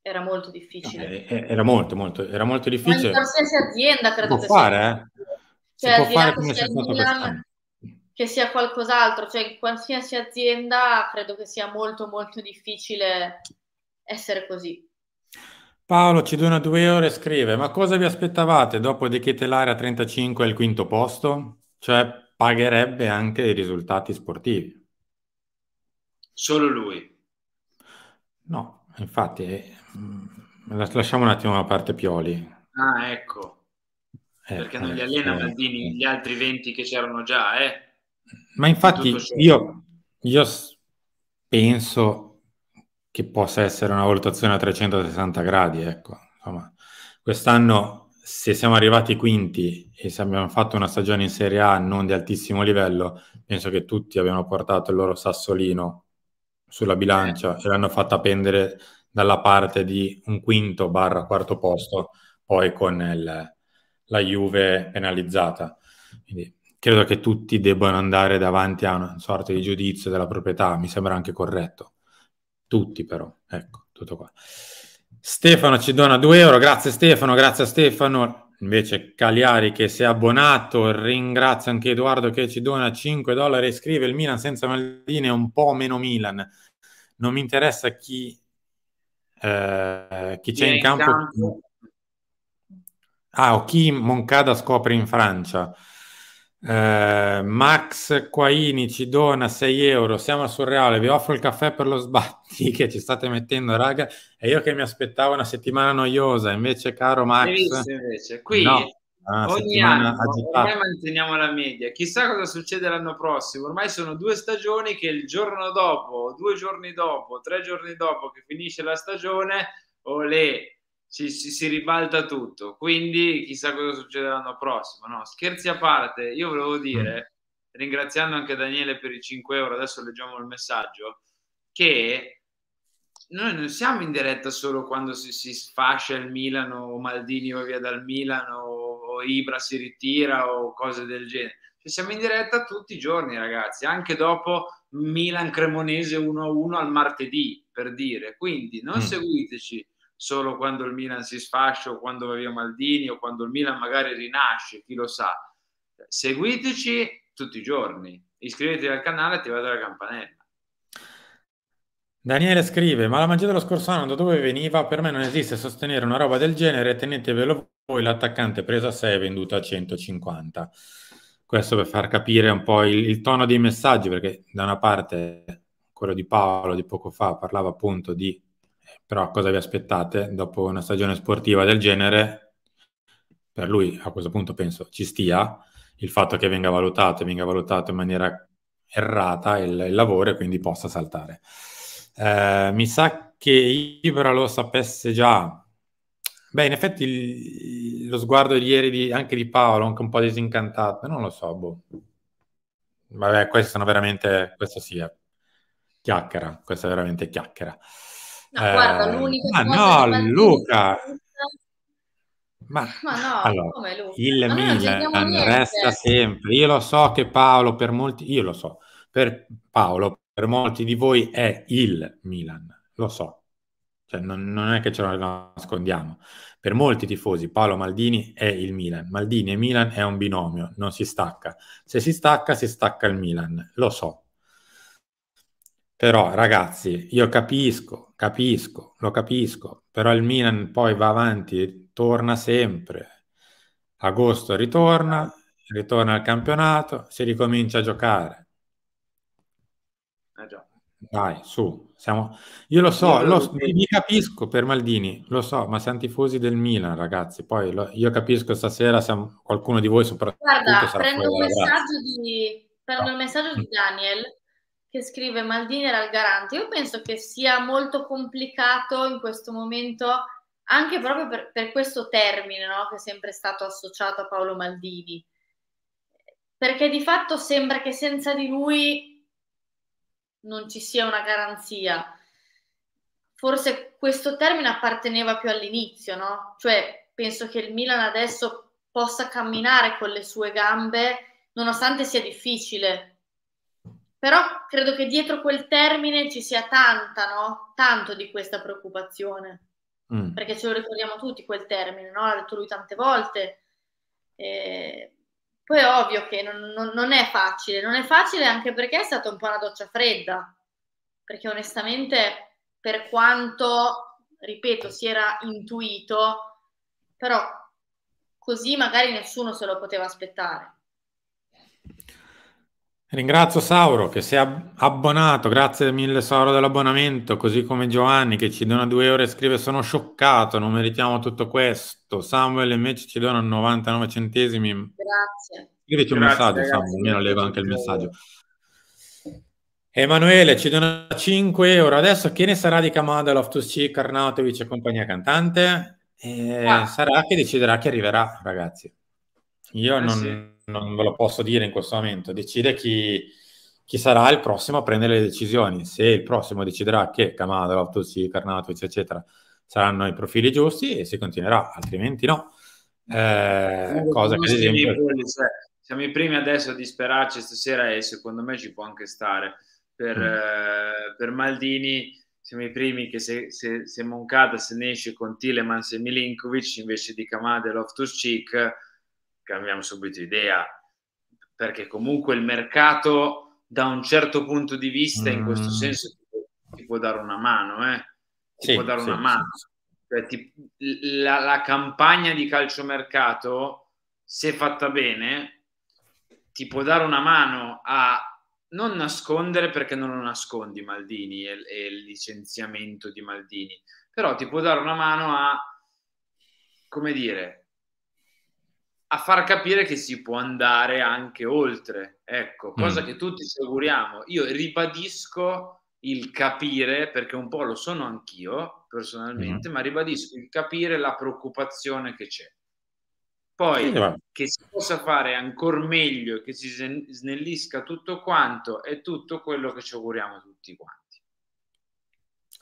Era molto difficile. Eh, eh era molto, molto, era molto difficile. Ma in qualsiasi azienda credo si può che fare, eh? Cioè, sia. Eh? Cioè, si può fare come c'è stato Milan, quest'anno che sia qualcos'altro, cioè in qualsiasi azienda credo che sia molto molto difficile essere così. Paolo ci dona due ore e scrive, ma cosa vi aspettavate dopo De Chetelare a 35 è il quinto posto? Cioè pagherebbe anche i risultati sportivi. Solo lui. No, infatti, eh, mm, lasciamo un attimo la parte Pioli. Ah, ecco. Eh, Perché non gli eh, allena eh, Maldini, eh. gli altri 20 che c'erano già, eh? Ma infatti io, io penso che possa essere una valutazione a 360 gradi, ecco. Insomma, quest'anno se siamo arrivati quinti e se abbiamo fatto una stagione in Serie A non di altissimo livello, penso che tutti abbiano portato il loro sassolino sulla bilancia e l'hanno fatta pendere dalla parte di un quinto barra quarto posto, poi con il, la Juve penalizzata. Quindi credo che tutti debbano andare davanti a una sorta di giudizio della proprietà, mi sembra anche corretto. Tutti però, ecco, tutto qua. Stefano ci dona 2 euro, grazie Stefano, grazie a Stefano. Invece Cagliari che si è abbonato, ringrazio anche Edoardo che ci dona 5 dollari e scrive il Milan senza Maldini è un po' meno Milan. Non mi interessa chi, eh, chi c'è in campo. Ah, o chi Moncada scopre in Francia. Eh, Max Quaini ci dona 6 euro. Siamo al surreale. Vi offro il caffè per lo sbatti che ci state mettendo, raga. E io che mi aspettavo una settimana noiosa, invece, caro Max, invece. qui no, ah, ogni anno ormai manteniamo la media. Chissà cosa succede l'anno prossimo. Ormai sono due stagioni che il giorno dopo, due giorni dopo, tre giorni dopo che finisce la stagione, olè si, si, si, ribalta tutto. Quindi chissà cosa succederà l'anno prossimo. No, scherzi a parte, io volevo dire, ringraziando anche Daniele per i 5 euro, adesso leggiamo il messaggio, che noi non siamo in diretta solo quando si, si sfascia il Milano o Maldini va via dal Milano o Ibra si ritira o cose del genere. Cioè, siamo in diretta tutti i giorni, ragazzi, anche dopo Milan Cremonese 1-1 al martedì, per dire. Quindi non mm. seguiteci solo quando il Milan si sfascia o quando va via Maldini o quando il Milan magari rinasce, chi lo sa. Seguiteci tutti i giorni, iscrivetevi al canale e attivate la campanella. Daniele scrive, ma la magia dello scorso anno da dove veniva? Per me non esiste sostenere una roba del genere, tenetevelo voi l'attaccante presa a 6 venduta a 150. Questo per far capire un po' il, il tono dei messaggi, perché da una parte quello di Paolo di poco fa parlava appunto di però cosa vi aspettate dopo una stagione sportiva del genere? Per lui a questo punto penso ci stia il fatto che venga valutato e venga valutato in maniera errata il, il lavoro e quindi possa saltare. Eh, mi sa che Ibra lo sapesse già. Beh, in effetti il, lo sguardo di ieri di, anche di Paolo, anche un po' disincantato, non lo so, boh. Vabbè, questo sono veramente, questo sì, è chiacchiera, questa è veramente chiacchiera. No, eh, guarda, ehm, l'unica ah, cosa no, Luca. Ma, Ma, no, allora, il Ma Milan resta sempre. Io lo so che Paolo per molti, io lo so, per Paolo, per molti di voi è il Milan, lo so. Cioè, non, non, è che ce lo nascondiamo. Per molti tifosi Paolo Maldini è il Milan. Maldini e Milan è un binomio, non si stacca. Se si stacca, si stacca il Milan, lo so. Però ragazzi, io capisco Capisco, lo capisco, però il Milan poi va avanti e torna sempre. Agosto ritorna, ritorna al campionato, si ricomincia a giocare. Eh già. Dai, su, siamo... Io lo so, lo, mi capisco per Maldini, lo so, ma siamo tifosi del Milan, ragazzi. Poi lo, io capisco stasera siamo, qualcuno di voi soprattutto... Guarda, prendo, un di, prendo un messaggio di Daniel che scrive Maldini era il garante. Io penso che sia molto complicato in questo momento, anche proprio per, per questo termine no? che è sempre stato associato a Paolo Maldini, perché di fatto sembra che senza di lui non ci sia una garanzia. Forse questo termine apparteneva più all'inizio, no? Cioè, penso che il Milan adesso possa camminare con le sue gambe, nonostante sia difficile però credo che dietro quel termine ci sia tanta, no? Tanto di questa preoccupazione. Mm. Perché ce lo ricordiamo tutti quel termine, no? L'ha detto lui tante volte. E... Eh, poi è ovvio che non, non, non, è facile, non è facile anche perché è stata un po' una doccia fredda, perché onestamente per quanto, ripeto, si era intuito, però così magari nessuno se lo poteva aspettare. Ringrazio Sauro che si è abbonato, grazie mille Sauro dell'abbonamento, così come Giovanni che ci dona due ore e scrive sono scioccato, non meritiamo tutto questo. Samuel invece ci dona 99 centesimi. Grazie. Scrivici un messaggio, ragazzi. Samuel, almeno leggo anche il messaggio. Emanuele ci dona 5 euro. Adesso chi ne sarà di Kamada, to C, Carnautovic e compagnia cantante? Eh, ah. Sarà che deciderà chi arriverà, ragazzi. Io eh non... Sì non ve lo posso dire in questo momento, decide chi, chi sarà il prossimo a prendere le decisioni. Se il prossimo deciderà che Kamada, Lautossi, Carnatovic, eccetera, saranno i profili giusti e si continuerà, altrimenti no. Eh, cosa che esempio... siamo i primi adesso a disperarci stasera e secondo me ci può anche stare. Per, mm. eh, per Maldini siamo i primi che se, se, se Moncada se ne esce con Tileman e Milinkovic invece di Kamada e Loftus-Cheek cambiamo subito idea, perché comunque il mercato da un certo punto di vista, mm. in questo mm. senso, ti può dare una mano, eh? ti sì, può dare sì, una mano. Cioè, ti, la, la, campagna di calciomercato, se fatta bene, ti può dare una mano a non nascondere perché non lo nascondi Maldini e, e il licenziamento di Maldini, però ti può dare una mano a, come dire, a far capire che si può andare anche oltre, ecco, mm. cosa mm. che tutti ci auguriamo. Io ribadisco il capire, perché un po' lo sono anch'io personalmente, mm. ma ribadisco il capire la preoccupazione che c'è. Poi mm. che si possa fare ancora meglio, che si snellisca tutto quanto, è tutto quello che ci auguriamo tutti quanti.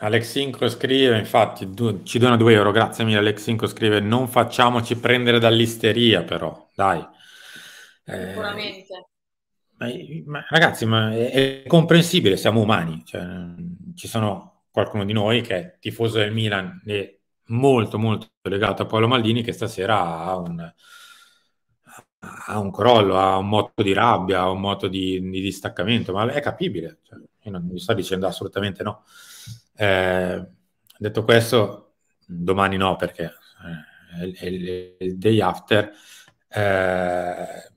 Alex Incro scrive, infatti du- ci dona 2 euro, grazie mille Alex Incro scrive, non facciamoci prendere dall'isteria però, dai. Eh, Ma, ma, ragazzi, ma è, è, comprensibile, siamo umani, cioè, ci sono qualcuno di noi che è tifoso del Milan e molto molto legato a Paolo Maldini che stasera ha un, ha un crollo, ha un moto di rabbia, ha un moto di, di distaccamento, ma è capibile, cioè, io non mi sto dicendo assolutamente no. Eh, detto questo, domani no perché eh, è il day after, eh,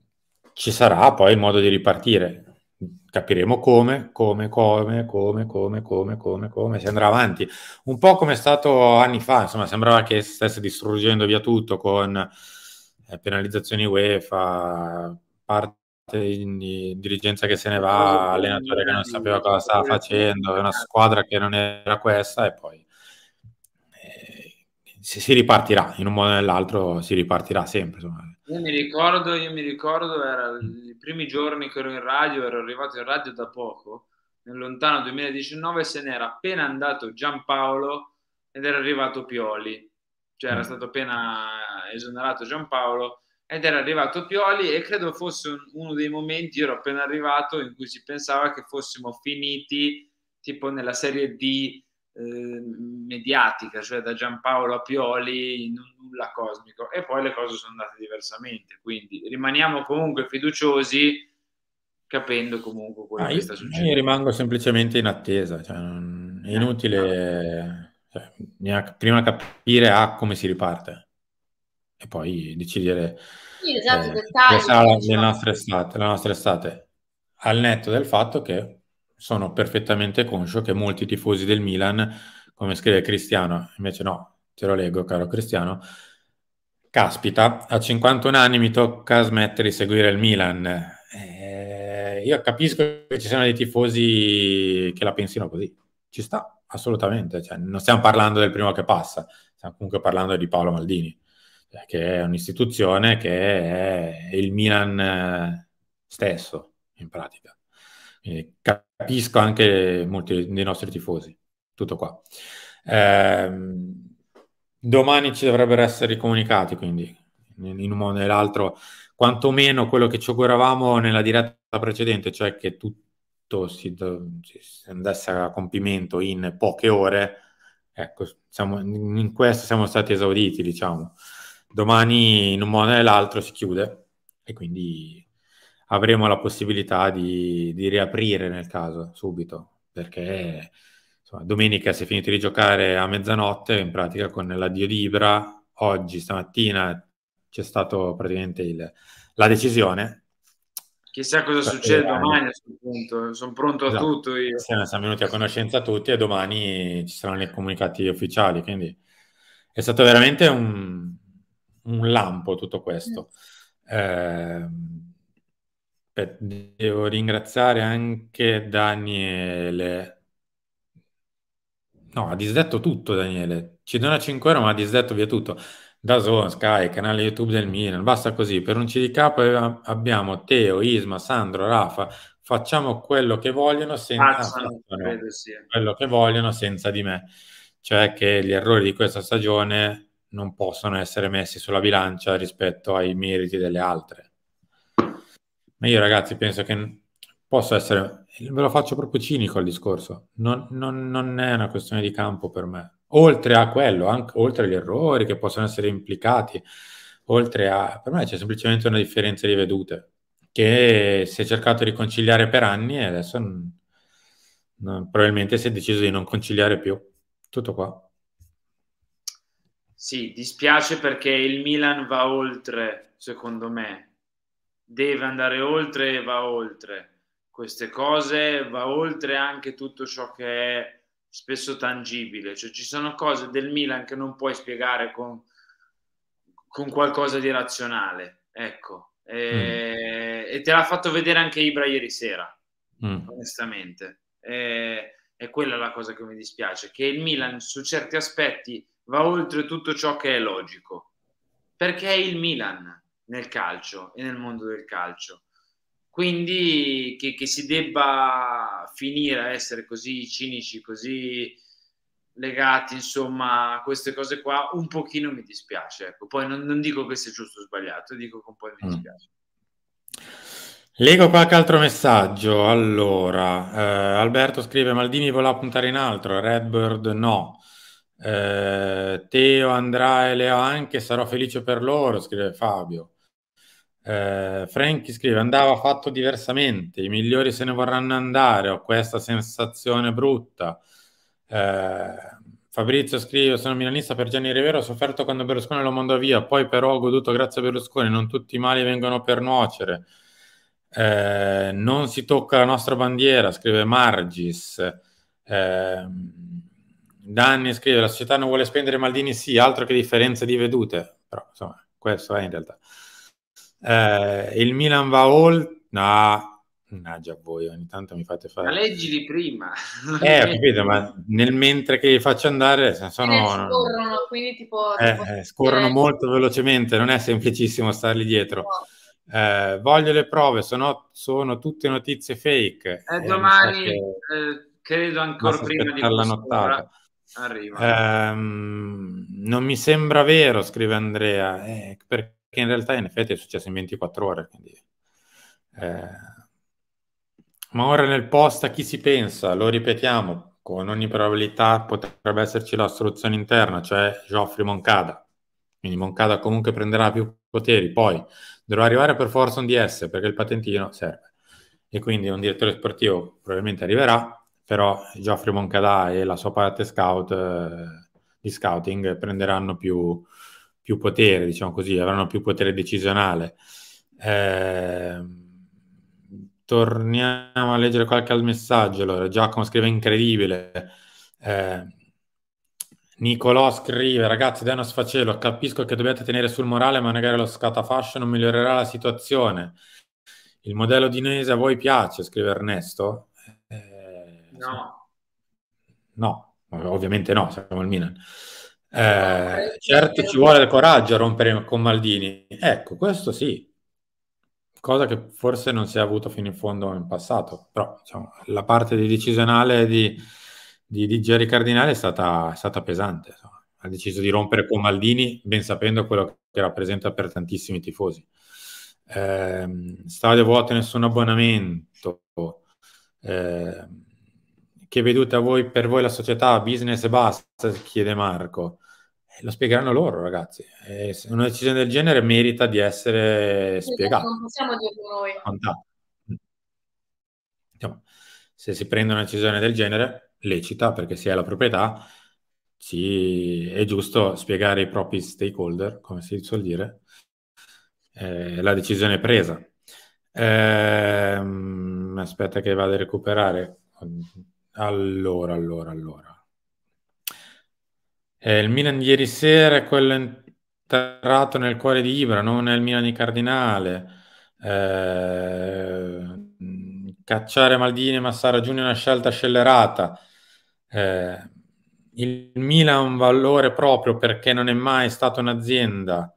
ci sarà poi il modo di ripartire. Capiremo come, come, come, come, come, come, come, come, si andrà avanti. Un po' come è stato anni fa, insomma, sembrava che stesse distruggendo via tutto con eh, penalizzazioni UEFA, parte quindi dirigenza che se ne va, allenatore che non sapeva cosa stava facendo, una squadra che non era questa e poi eh, si, ripartirà in un modo o nell'altro, si ripartirà sempre. Insomma. Io mi ricordo, io mi ricordo, era i primi giorni che ero in radio, ero arrivato in radio da poco, nel lontano 2019 se n'era appena andato Giampaolo ed era arrivato Pioli, cioè era mm. stato appena esonerato Giampaolo ed era arrivato Pioli e credo fosse un, uno dei momenti, ero appena arrivato, in cui si pensava che fossimo finiti tipo nella serie D eh, mediatica, cioè da Giampaolo a Pioli, in un nulla cosmico. E poi le cose sono andate diversamente, quindi rimaniamo comunque fiduciosi capendo comunque quello ah, che sta succedendo. Io rimango semplicemente in attesa, cioè è eh. inutile cioè, prima capire a ah, come si riparte e poi decidere sì, esatto, eh, dettagli, diciamo. la, nostra estate, al netto del fatto che sono perfettamente conscio che molti tifosi del Milan, come scrive Cristiano, invece no, te lo leggo caro Cristiano, caspita, a 51 anni mi tocca smettere di seguire il Milan. Eh, io capisco che ci siano dei tifosi che la pensino così, ci sta assolutamente, cioè, non stiamo parlando del primo che passa, stiamo comunque parlando di Paolo Maldini che è un'istituzione che è il Milan eh, stesso, in pratica. Quindi capisco anche molti dei nostri tifosi. Tutto qua. Eh, domani ci dovrebbero essere i comunicati, quindi, in un modo o nell'altro, quantomeno quello che ci auguravamo nella diretta precedente, cioè che tutto si, si andasse a compimento in poche ore, ecco, siamo, in questo siamo stati esauditi, diciamo domani in un modo o nell'altro si chiude e quindi avremo la possibilità di, di riaprire nel caso subito perché insomma, domenica si è finito di giocare a mezzanotte in pratica con l'addio di Ibra oggi stamattina c'è stata praticamente il, la decisione chissà cosa Perché succede eh, domani a questo punto sono pronto esatto. a tutto io. siamo venuti a conoscenza tutti e domani ci saranno i comunicati ufficiali quindi è stato veramente un, un lampo tutto questo. Eh, devo ringraziare anche Daniele. No, ha disdetto tutto Daniele. Ci dona 5 euro, ma ha disdetto via tutto. Da Zone, Sky, canale YouTube del Milan, basta così. Per un CDK abbiamo Teo, Isma, Sandro, Rafa. Facciamo quello che vogliono senza, Pazza, ah, quello sì. che vogliono senza di me. Cioè che gli errori di questa stagione non possono essere messi sulla bilancia rispetto ai meriti delle altre. Ma io ragazzi penso che possa essere, ve lo faccio proprio cinico al discorso, non, non, non è una questione di campo per me, oltre a quello, anche, oltre agli errori che possono essere implicati, oltre a, per me c'è semplicemente una differenza di vedute che si è cercato di conciliare per anni e adesso non, probabilmente si è deciso di non conciliare più. Tutto qua. Sì, dispiace perché il Milan va oltre, secondo me. Deve andare oltre e va oltre queste cose, va oltre anche tutto ciò che è spesso tangibile. Cioè ci sono cose del Milan che non puoi spiegare con, con qualcosa di razionale. Ecco. E, mm. e, te l'ha fatto vedere anche Ibra ieri sera, mm. onestamente. E, è quella la cosa che mi dispiace, che il Milan su certi aspetti va oltre tutto ciò che è logico, perché è il Milan nel calcio e nel mondo del calcio. Quindi che, che si debba finire a essere così cinici, così legati insomma a queste cose qua, un pochino mi dispiace. Ecco. Poi non, non dico che sia giusto o sbagliato, dico che un po' mi mm. dispiace. Mm. Leggo qualche altro messaggio. Allora, eh, Alberto scrive: Maldini voleva puntare in altro, Redbird no. Eh, Teo, Andrea e Leo anche, sarò felice per loro, scrive Fabio. Eh, Frankie scrive, andava fatto diversamente, i migliori se ne vorranno andare, ho questa sensazione brutta. Eh, Fabrizio scrive, sono milanista per Gianni Rivero, ho sofferto quando Berlusconi lo mandò via, poi però ho goduto grazie a Berlusconi, non tutti i mali vengono per nuocere. Eh, non si tocca la nostra bandiera, scrive Margis. Eh, Danni scrive: La società non vuole spendere Maldini? Sì, altro che differenze di vedute. Però insomma, questo è in realtà. Eh, il Milan va all. No, mannaggia voi, ogni tanto mi fate fare. Ma leggili prima. Eh, capito, ma nel mentre che li faccio andare, sono. Eh, scorrono, quindi tipo. Eh, tipo... Eh, scorrono eh. molto velocemente, non è semplicissimo starli dietro. No. Eh, voglio le prove, sono, sono tutte notizie fake. Eh, domani so se, credo ancora prima di la nottata. Arriva. Um, non mi sembra vero, scrive Andrea, eh, perché in realtà in effetti è successo in 24 ore. Quindi, eh. Ma ora nel post a chi si pensa? Lo ripetiamo, con ogni probabilità potrebbe esserci la soluzione interna, cioè Geoffrey Moncada. Quindi Moncada comunque prenderà più poteri. Poi dovrà arrivare per forza un DS perché il patentino serve. E quindi un direttore sportivo probabilmente arriverà, però Geoffrey Moncada e la sua parte scout, eh, di scouting prenderanno più, più, potere, diciamo così, avranno più potere decisionale. Eh, torniamo a leggere qualche al messaggio. Allora, Giacomo scrive incredibile. Eh, Nicolò scrive, ragazzi, dai uno sfacelo, capisco che dobbiate tenere sul morale, ma magari lo scatafascio non migliorerà la situazione. Il modello di Nese a voi piace, scrive Ernesto. No. No, ovviamente no, siamo il Milan. Eh, certo ci vuole il coraggio a rompere con Maldini. Ecco, questo sì. Cosa che forse non si è avuto fino in fondo in passato. Però diciamo, la parte di decisionale di, di, di Jerry Cardinale è stata, è stata pesante. Insomma. Ha deciso di rompere con Maldini ben sapendo quello che rappresenta per tantissimi tifosi. Eh, stadio vuoto, nessun abbonamento. Eh, che vedute voi, per voi la società, business e basta, chiede Marco. Eh, lo spiegheranno loro, ragazzi. Eh, una decisione del genere merita di essere spiegata. Non possiamo dirlo noi. Insomma, se si prende una decisione del genere, lecita, perché si è la proprietà, ci... è giusto spiegare ai propri stakeholder, come si suol dire, eh, la decisione presa. Eh, aspetta che vado a recuperare allora, allora, allora. Eh, il Milan di ieri sera è quello entrato nel cuore di Ibra, non è il Milan di Cardinale. Eh, cacciare Maldini e Massara Giugno è una scelta scellerata. Eh, il Milan ha un valore proprio perché non è mai stata un'azienda.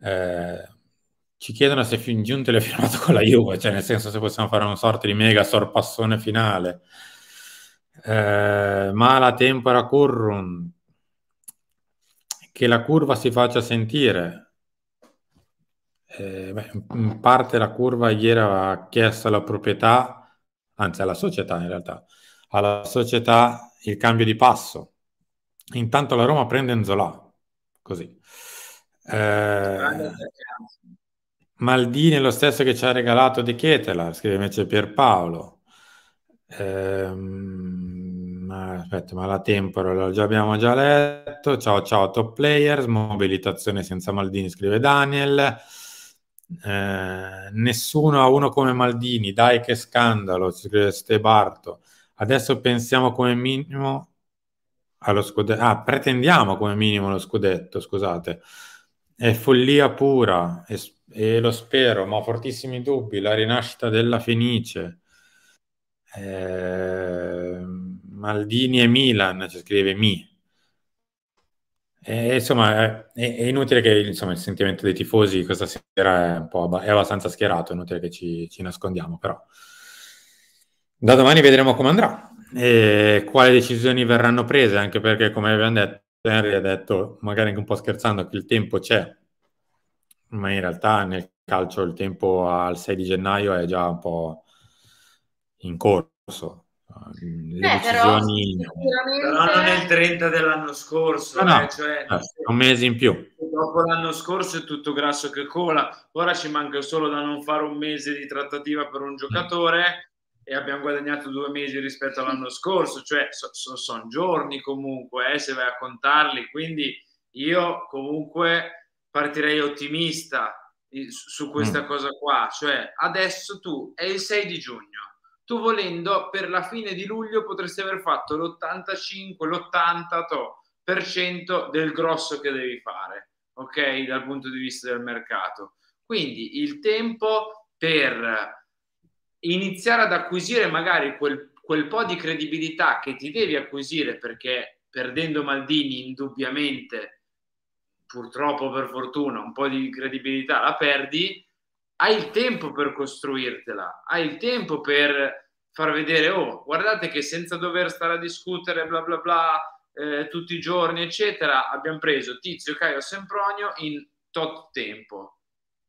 Eh, ci chiedono se fin Giunte l'ha firmato con la Juve, cioè nel senso se possiamo fare una sorta di mega sorpassone finale eh, ma la tempora currum, che la curva si faccia sentire. Eh, beh, in parte la curva ieri ha chiesto alla proprietà, anzi alla società in realtà, alla società il cambio di passo. Intanto la Roma prende Nzola, così. Eh, Maldini è lo stesso che ci ha regalato De Chietela, scrive invece Pierpaolo. Eh, aspetta, ma la tempora già abbiamo già letto. Ciao, ciao, top players. Mobilitazione senza Maldini, scrive Daniel. Eh, nessuno ha uno come Maldini, dai che scandalo, scrive Stebarto. Adesso pensiamo come minimo allo scudetto. Ah, pretendiamo come minimo lo scudetto, scusate. È follia pura e, e lo spero, ma ho fortissimi dubbi. La rinascita della Fenice. Eh, Maldini e Milan, ci scrive Mi. E, insomma, è, è inutile che insomma, il sentimento dei tifosi questa sera è, un po', è abbastanza schierato, è inutile che ci, ci nascondiamo, però da domani vedremo come andrà e quali decisioni verranno prese, anche perché come abbiamo detto, Henry ha detto, magari anche un po' scherzando, che il tempo c'è, ma in realtà nel calcio il tempo al 6 di gennaio è già un po' in corso. Ehm, le eh, decisioni però, sicuramente... però non è il 30 dell'anno scorso no, eh, no. Cioè, eh, un mese in più dopo l'anno scorso è tutto grasso che cola ora ci manca solo da non fare un mese di trattativa per un mm. giocatore mm. e abbiamo guadagnato due mesi rispetto all'anno mm. scorso cioè so, so, sono giorni comunque eh, se vai a contarli quindi io comunque partirei ottimista eh, su questa mm. cosa qua cioè adesso tu è il 6 di giugno tu volendo per la fine di luglio potresti aver fatto l'85, l'80% del grosso che devi fare, ok? Dal punto di vista del mercato. Quindi il tempo per iniziare ad acquisire magari quel, quel po' di credibilità che ti devi acquisire perché perdendo Maldini indubbiamente, purtroppo per fortuna, un po' di credibilità la perdi hai il tempo per costruirtela, hai il tempo per far vedere, oh, guardate che senza dover stare a discutere, bla bla bla, eh, tutti i giorni, eccetera, abbiamo preso Tizio, Caio, Sempronio in tot tempo.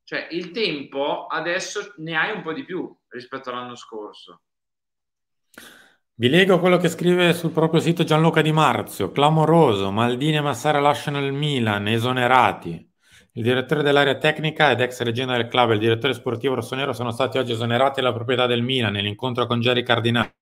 Cioè, il tempo adesso ne hai un po' di più rispetto all'anno scorso. Vi leggo quello che scrive sul proprio sito Gianluca Di Marzio. Clamoroso, Maldini e Massara lasciano il Milan, esonerati. Il direttore dell'area tecnica ed ex regina del club e il direttore sportivo rossonero sono stati oggi esonerati dalla proprietà del Milan nell'incontro con Jerry Cardinale.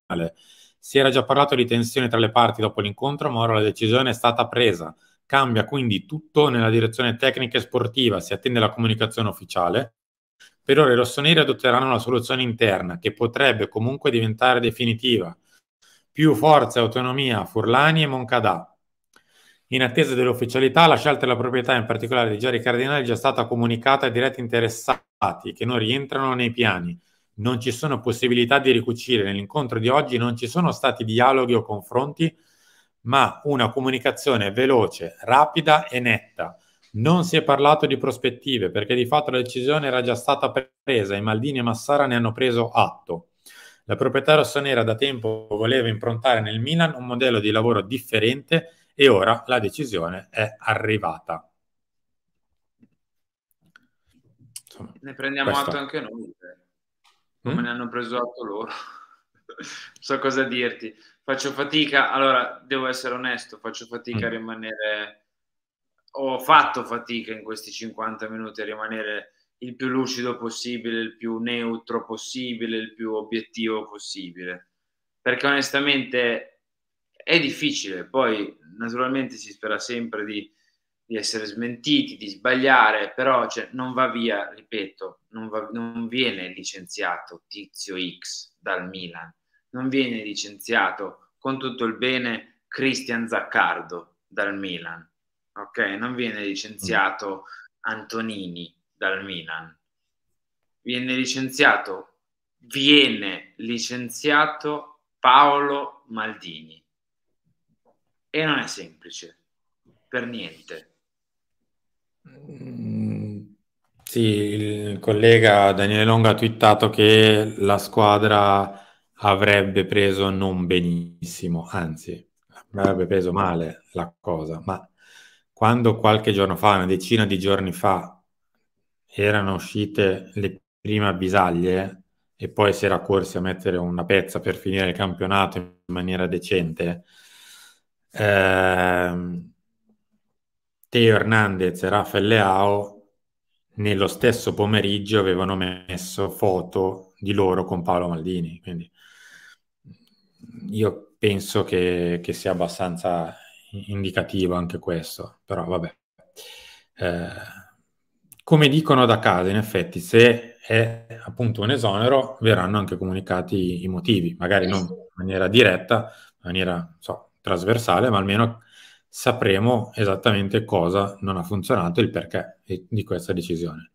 Si era già parlato di tensioni tra le parti dopo l'incontro, ma ora la decisione è stata presa. Cambia quindi tutto nella direzione tecnica e sportiva, si attende la comunicazione ufficiale. Per ora i rossoneri adotteranno una soluzione interna che potrebbe comunque diventare definitiva. Più forza e autonomia a Furlani e Moncadà, in attesa dell'ufficialità, la scelta della proprietà, in particolare di Giari Cardinale, è già stata comunicata ai diretti interessati che non rientrano nei piani. Non ci sono possibilità di ricucire. Nell'incontro di oggi non ci sono stati dialoghi o confronti, ma una comunicazione veloce, rapida e netta. Non si è parlato di prospettive perché di fatto la decisione era già stata presa e Maldini e Massara ne hanno preso atto. La proprietà rossonera da tempo voleva improntare nel Milan un modello di lavoro differente e ora la decisione è arrivata. Insomma, ne prendiamo questo. atto anche noi, cioè, come mm? ne hanno preso atto loro. so cosa dirti. Faccio fatica, allora devo essere onesto, faccio fatica mm. a rimanere, ho fatto fatica in questi 50 minuti a rimanere il più lucido possibile, il più neutro possibile, il più obiettivo possibile. Perché onestamente è difficile, poi naturalmente si spera sempre di, di essere smentiti, di sbagliare, però cioè, non va via, ripeto, non, va, non viene licenziato Tizio X dal Milan, non viene licenziato con tutto il bene Cristian Zaccardo dal Milan, ok? Non viene licenziato Antonini dal Milan, viene licenziato, viene licenziato Paolo Maldini e non è semplice per niente. Mm, sì, il collega Daniele Longa ha twittato che la squadra avrebbe preso non benissimo, anzi avrebbe preso male la cosa, ma quando qualche giorno fa, una decina di giorni fa, erano uscite le prime avvisaglie e poi si era corsi a mettere una pezza per finire il campionato in maniera decente, eh, Teo Hernandez e Rafael Leao nello stesso pomeriggio avevano messo foto di loro con Paolo Maldini. Quindi io penso che, che sia abbastanza indicativo anche questo, però vabbè. Eh, come dicono da casa, in effetti, se è appunto un esonero, verranno anche comunicati i motivi, magari non in maniera diretta, in maniera so, trasversale, ma almeno sapremo esattamente cosa non ha funzionato e il perché di questa decisione.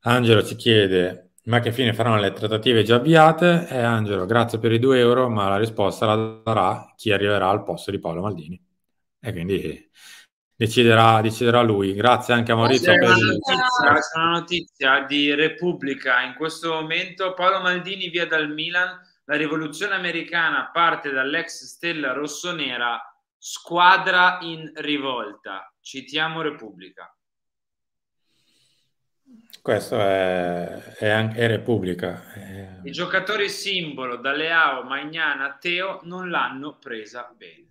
Angelo ci chiede, ma che fine faranno le trattative già avviate? E Angelo, grazie per i 2 euro, ma la risposta la darà chi arriverà al posto di Paolo Maldini. E quindi deciderà, deciderà lui. Grazie anche a Maurizio. C'è una, notizia, c'è una notizia di Repubblica. In questo momento Paolo Maldini via dal Milan la rivoluzione americana parte dall'ex stella rossonera squadra in rivolta. Citiamo Repubblica. Questo è, è anche Repubblica. È... Eh. I giocatori simbolo, D'Aleao, Magnana, Teo, non l'hanno presa bene.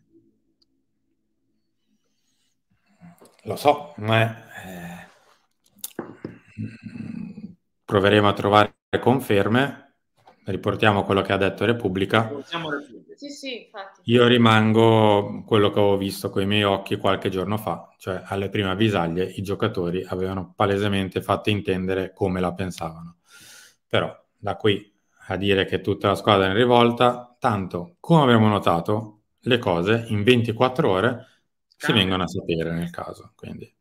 Lo so, ma eh, proveremo a trovare conferme riportiamo quello che ha detto Repubblica. Sì, sì, Io rimango quello che ho visto con i miei occhi qualche giorno fa, cioè alle prime avvisaglie i giocatori avevano palesemente fatto intendere come la pensavano. Però da qui a dire che tutta la squadra è in rivolta, tanto come abbiamo notato, le cose in 24 ore si vengono a sapere nel caso. Quindi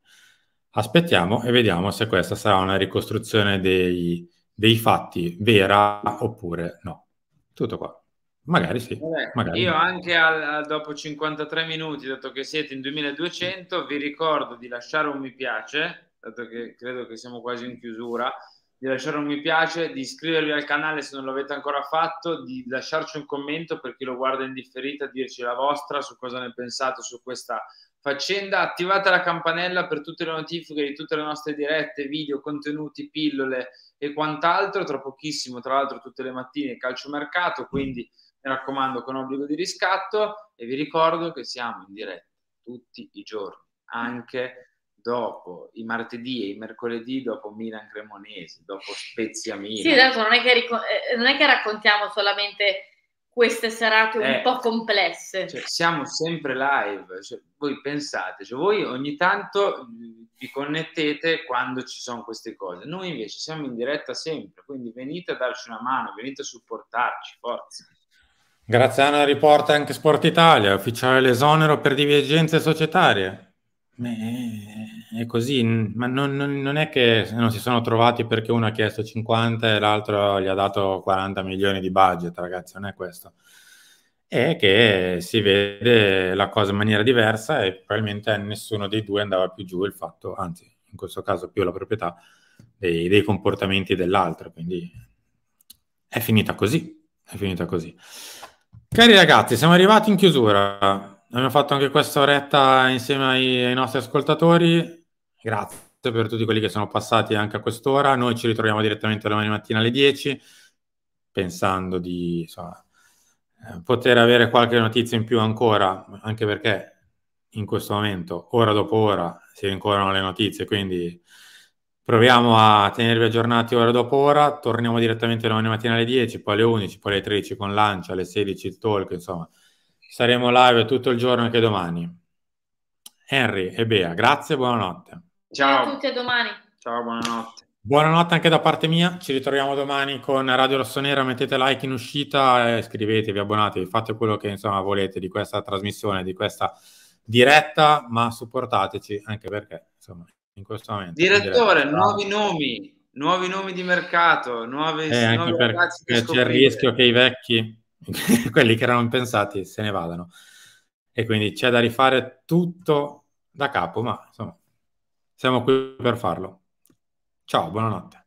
aspettiamo e vediamo se questa sarà una ricostruzione dei dei fatti vera oppure no. Tutto qua. Magari sì. Vabbè, magari io no. anche al, al dopo 53 minuti, dato che siete in 2200, vi ricordo di lasciare un mi piace, dato che credo che siamo quasi in chiusura, di lasciare un mi piace, di iscrivervi al canale se non l'avete ancora fatto, di lasciarci un commento per chi lo guarda in differita, dirci la vostra su cosa ne pensate su questa faccenda. Attivate la campanella per tutte le notifiche di tutte le nostre dirette, video, contenuti, pillole e quant'altro. Tra pochissimo, tra l'altro, tutte le mattine calciomercato, quindi mi raccomando con obbligo di riscatto e vi ricordo che siamo in diretta tutti i giorni, anche dopo i martedì e i mercoledì dopo Milan Cremonese, dopo Spezia Milan. Sì, esatto, non è che, ric- eh, non è che raccontiamo solamente queste serate un eh, po' complesse. Cioè, siamo sempre live, cioè, voi pensate, cioè, voi ogni tanto vi connettete quando ci sono queste cose. Noi invece siamo in diretta sempre, quindi venite a darci una mano, venite a supportarci, forza. Graziano riporta anche Sport Italia, ufficiale l'esonero per divergenze societarie. Beh, è così, ma non, non, è che non si sono trovati perché uno ha chiesto 50 e l'altro gli ha dato 40 milioni di budget, ragazzi, non è questo e che si vede la cosa in maniera diversa e probabilmente nessuno dei due andava più giù il fatto, anzi in questo caso più la proprietà dei, dei comportamenti dell'altro, quindi è finita così, è finita così. Cari ragazzi, siamo arrivati in chiusura, abbiamo fatto anche questa oretta insieme ai, ai nostri ascoltatori, grazie per tutti quelli che sono passati anche a quest'ora, noi ci ritroviamo direttamente domani mattina alle 10 pensando di... Insomma, eh, poter avere qualche notizia in più ancora, anche perché in questo momento, ora dopo ora, si rincorrono le notizie, quindi proviamo a tenervi aggiornati ora dopo ora, torniamo direttamente domani mattina alle 10, poi alle 11, poi alle 13 con Lancia, alle 16 il talk, insomma, saremo live tutto il giorno anche domani. Henry e Bea, grazie e buonanotte. Ciao a tutti a domani. Ciao, buonanotte. Buonanotte anche da parte mia, ci ritroviamo domani con Radio Rossonera, mettete like in uscita, iscrivetevi, abbonatevi, fate quello che insomma volete di questa trasmissione, di questa diretta, ma supportateci anche perché insomma in questo momento... Direttore, ah. nuovi nomi, nuovi nomi di mercato, nuovi, eh, anche perché c'è il rischio che i vecchi, quelli che erano impensati, se ne vadano. E quindi c'è da rifare tutto da capo, ma insomma, siamo qui per farlo. Ciao, buonanotte.